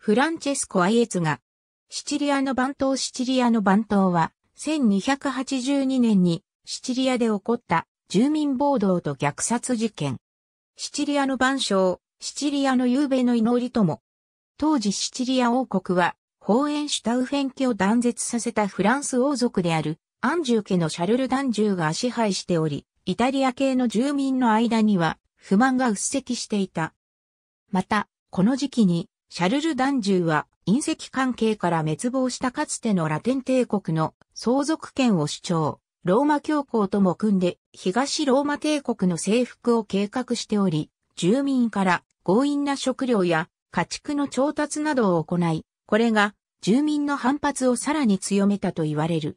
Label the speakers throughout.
Speaker 1: フランチェスコ・アイエツが、シチリアの番頭シチリアの番頭は、1282年にシチリアで起こった住民暴動と虐殺事件。シチリアの番将、シチリアの夕べの祈りとも。当時シチリア王国は、ホーエンシュタウフェン家を断絶させたフランス王族である、アンジュ家のシャルル・ダンジューが支配しており、イタリア系の住民の間には、不満が鬱積していた。また、この時期に、シャルル・ダンジューは隕石関係から滅亡したかつてのラテン帝国の相続権を主張、ローマ教皇とも組んで東ローマ帝国の征服を計画しており、住民から強引な食料や家畜の調達などを行い、これが住民の反発をさらに強めたと言われる。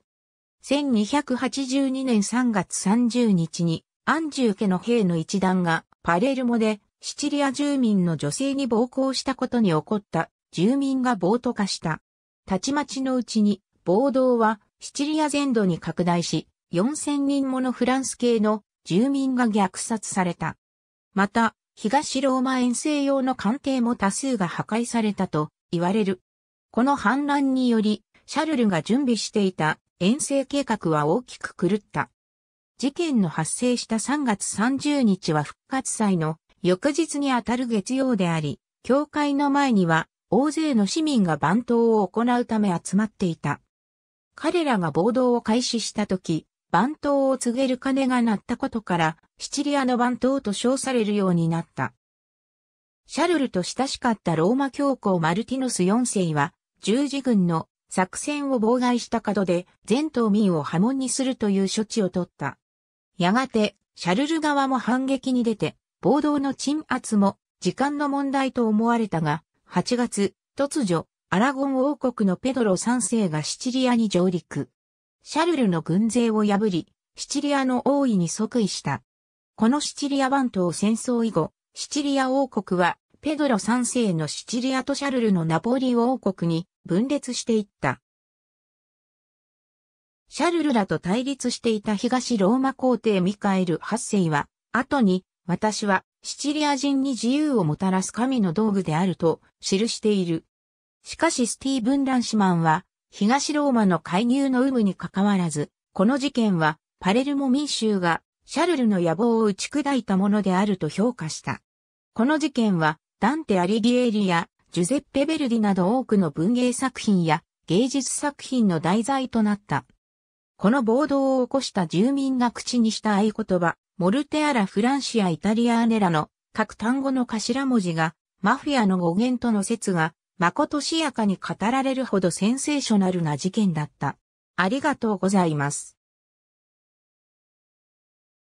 Speaker 1: 1282年3月30日にアンジュー家の兵の一団がパレルモでシチリア住民の女性に暴行したことに起こった住民が暴徒化した。たちまちのうちに暴動はシチリア全土に拡大し、4000人ものフランス系の住民が虐殺された。また、東ローマ遠征用の艦艇も多数が破壊されたと言われる。この反乱により、シャルルが準備していた遠征計画は大きく狂った。事件の発生した3月30日は復活祭の翌日にあたる月曜であり、教会の前には大勢の市民が番頭を行うため集まっていた。彼らが暴動を開始した時、番頭を告げる鐘が鳴ったことから、シチリアの番頭と称されるようになった。シャルルと親しかったローマ教皇マルティノス4世は、十字軍の作戦を妨害した角で全島民を破門にするという処置を取った。やがて、シャルル側も反撃に出て、暴動の鎮圧も時間の問題と思われたが、8月、突如、アラゴン王国のペドロ3世がシチリアに上陸。シャルルの軍勢を破り、シチリアの王位に即位した。このシチリア半島戦争以後、シチリア王国は、ペドロ3世のシチリアとシャルルのナポリ王国に分裂していった。シャルルらと対立していた東ローマ皇帝ミカエル8世は、後に私はシチリア人に自由をもたらす神の道具であると記している。しかしスティーブン・ランシマンは東ローマの介入の有無に関わらず、この事件はパレルモ民衆がシャルルの野望を打ち砕いたものであると評価した。この事件はダンテ・アリギエリやジュゼッペ・ベルディなど多くの文芸作品や芸術作品の題材となった。この暴動を起こした住民が口にした合言葉、モルテアラ・フランシア・イタリアーネラの各単語の頭文字がマフィアの語源との説が、まことしやかに語られるほどセンセーショナルな事件だった。ありがとうございます。